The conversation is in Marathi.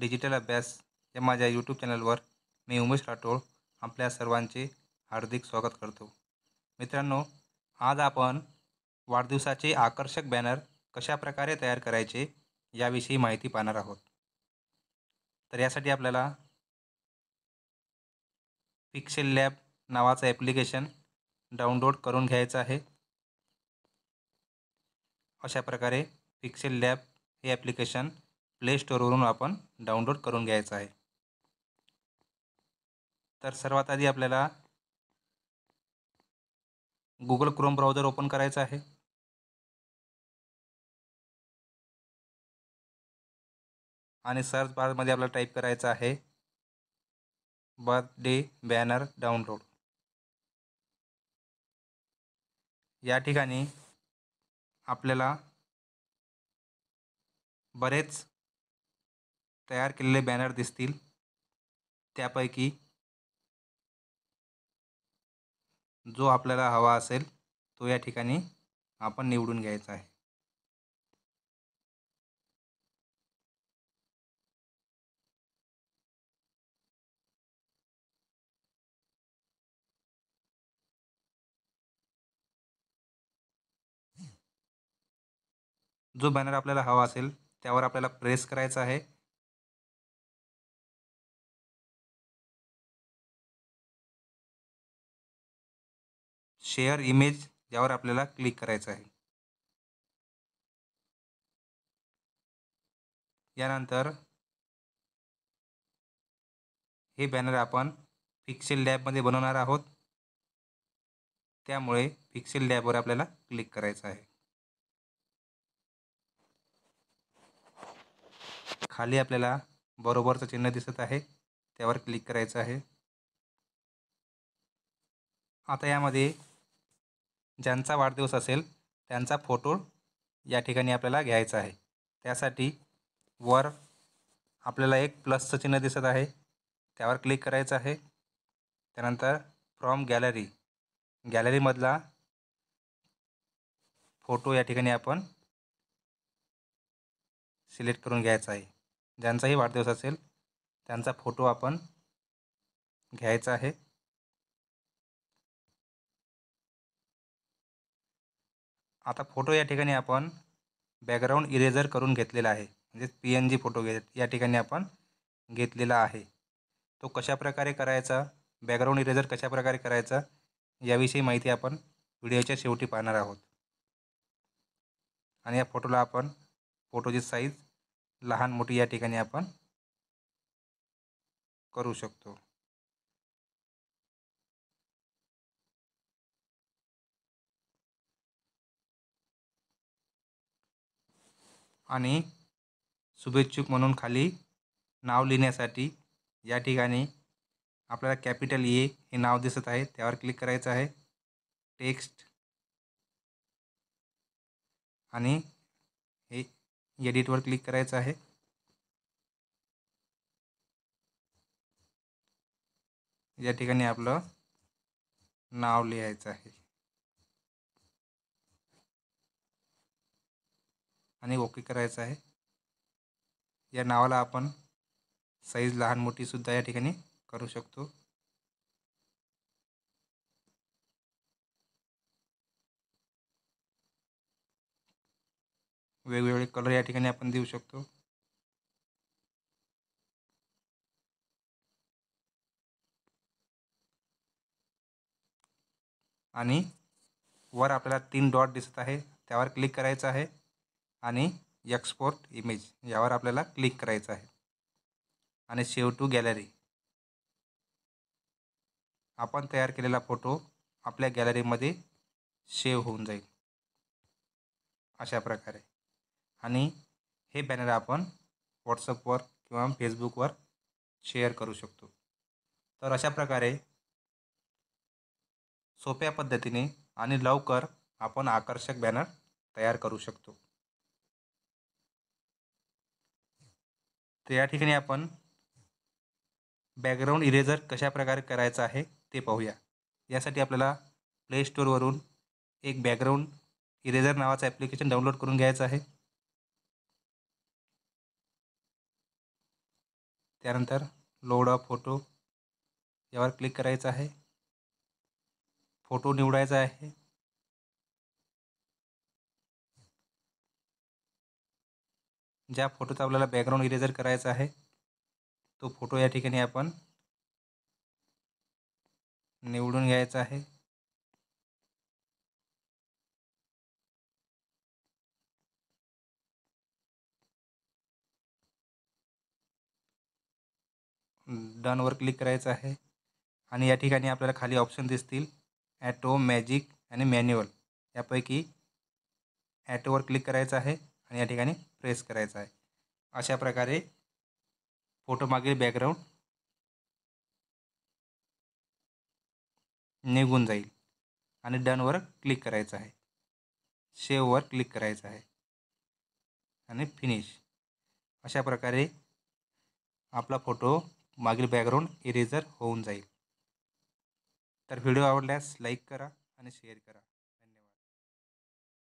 डिजिटल अभ्यास या माझ्या यूट्यूब चॅनलवर मी उमेश राठोड आपल्या सर्वांचे हार्दिक स्वागत करतो मित्रांनो आज आपण वाढदिवसाचे आकर्षक बॅनर कशाप्रकारे तयार करायचे याविषयी माहिती पाहणार आहोत तर यासाठी आपल्याला पिक्सेल लॅब नावाचं ॲप्लिकेशन डाउनलोड करून घ्यायचं आहे अशा प्रकारे पिक्सेल लॅब हे ॲप्लिकेशन प्ले स्टोरवरून आपण डाउनलोड करून घ्यायचं आहे तर सर्वात आधी आपल्याला गुगल क्रोम ब्राउजर ओपन करायचं आहे आणि सर्च बारमध्ये आपल्याला टाईप करायचं आहे बर्थडे बॅनर डाउनलोड या ठिकाणी आपल्याला बरेच तयार केलेले बॅनर दिसतील त्यापैकी जो आपल्याला हवा असेल तो या ठिकाणी आपण निवडून घ्यायचा आहे जो बॅनर आपल्याला हवा असेल त्यावर आपल्याला प्रेस करायचा आहे शेअर इमेज यावर आपल्याला क्लिक करायचं आहे यानंतर हे बॅनर आपण पिक्सेल डॅबमध्ये बनवणार आहोत त्यामुळे पिक्सेल डॅबवर आपल्याला क्लिक करायचं आहे खाली आपल्याला बरोबरचं चिन्ह दिसत आहे त्यावर क्लिक करायचं आहे आता यामध्ये ज्यांचा वाढदिवस असेल त्यांचा फोटो या ठिकाणी आपल्याला घ्यायचा आहे त्यासाठी वर आपल्याला एक प्लसचं चिन्ह दिसत आहे त्यावर क्लिक करायचं आहे त्यानंतर फ्रॉम गॅलरी गॅलरीमधला फोटो या ठिकाणी आपण सिलेक्ट करून घ्यायचा आहे ज्यांचाही वाढदिवस असेल त्यांचा फोटो आपण घ्यायचा आहे आता फोटो या ठिकाणी आपण बॅकग्राऊंड इरेझर करून घेतलेला आहे म्हणजेच पी एन जी फोटो घेत या ठिकाणी आपण घेतलेला आहे तो कशाप्रकारे करायचा बॅकग्राऊंड इरेझर कशाप्रकारे करायचा याविषयी माहिती आपण व्हिडिओच्या शेवटी पाहणार आहोत आणि या फोटोला आपण फोटोची साईज लहान मोठी या ठिकाणी आपण करू शकतो आणि शुभेच्छुक म्हणून खाली नाव लिहिण्यासाठी या ठिकाणी आपल्याला कॅपिटल ए हे नाव दिसत आहे त्यावर क्लिक करायचं आहे टेक्स्ट आणि हे एडिटवर क्लिक करायचं आहे या ठिकाणी आपलं नाव लिहायचं आहे आणि ओके करायचं आहे या नावाला आपण साईज लहान मोठीसुद्धा या ठिकाणी करू शकतो वेगवेगळे कलर या ठिकाणी आपण देऊ शकतो आणि वर आपल्याला तीन डॉट दिसत आहे त्यावर क्लिक करायचं आहे आणि एक्सपोर्ट इमेज यावर आपल्याला क्लिक करायचं आहे आणि सेव टू गॅलरी आपण तयार केलेला फोटो आपल्या गॅलरीमध्ये सेव्ह होऊन जाईल अशा प्रकारे आणि हे बॅनर आपण व्हॉट्सअपवर किंवा फेसबुकवर शेअर करू शकतो तर अशा प्रकारे सोप्या पद्धतीने आणि लवकर आपण आकर्षक बॅनर तयार करू शकतो तर या ठिकाणी आपण बॅकग्राऊंड इरेजर कशा प्रकारे करायचा आहे ते पाहूया यासाठी आपल्याला प्ले स्टोरवरून एक बॅकग्राऊंड इरेजर नावाचं ॲप्लिकेशन डाउनलोड करून घ्यायचं आहे त्यानंतर लोड ऑफ फोटो यावर क्लिक करायचं आहे फोटो निवडायचा आहे ज्या फोटोचा आपल्याला बॅकग्राऊंड इरेजर करायचा आहे तो फोटो या ठिकाणी आपण निवडून घ्यायचा आहे डनवर क्लिक करायचं आहे आणि या ठिकाणी आपल्याला खाली ऑप्शन दिसतील ॲटो मॅजिक आणि मॅन्युअल यापैकी ॲटोवर क्लिक करायचं आहे आणि या ठिकाणी प्रेस करायचा आहे अशा प्रकारे फोटोमागील बॅकग्राऊंड निघून जाईल आणि डनवर क्लिक करायचं आहे शेववर क्लिक करायचं आहे आणि फिनिश अशा प्रकारे आपला फोटो मागील बॅकग्राऊंड इरेजर होऊन जाईल तर व्हिडिओ आवडल्यास लाईक करा आणि शेअर करा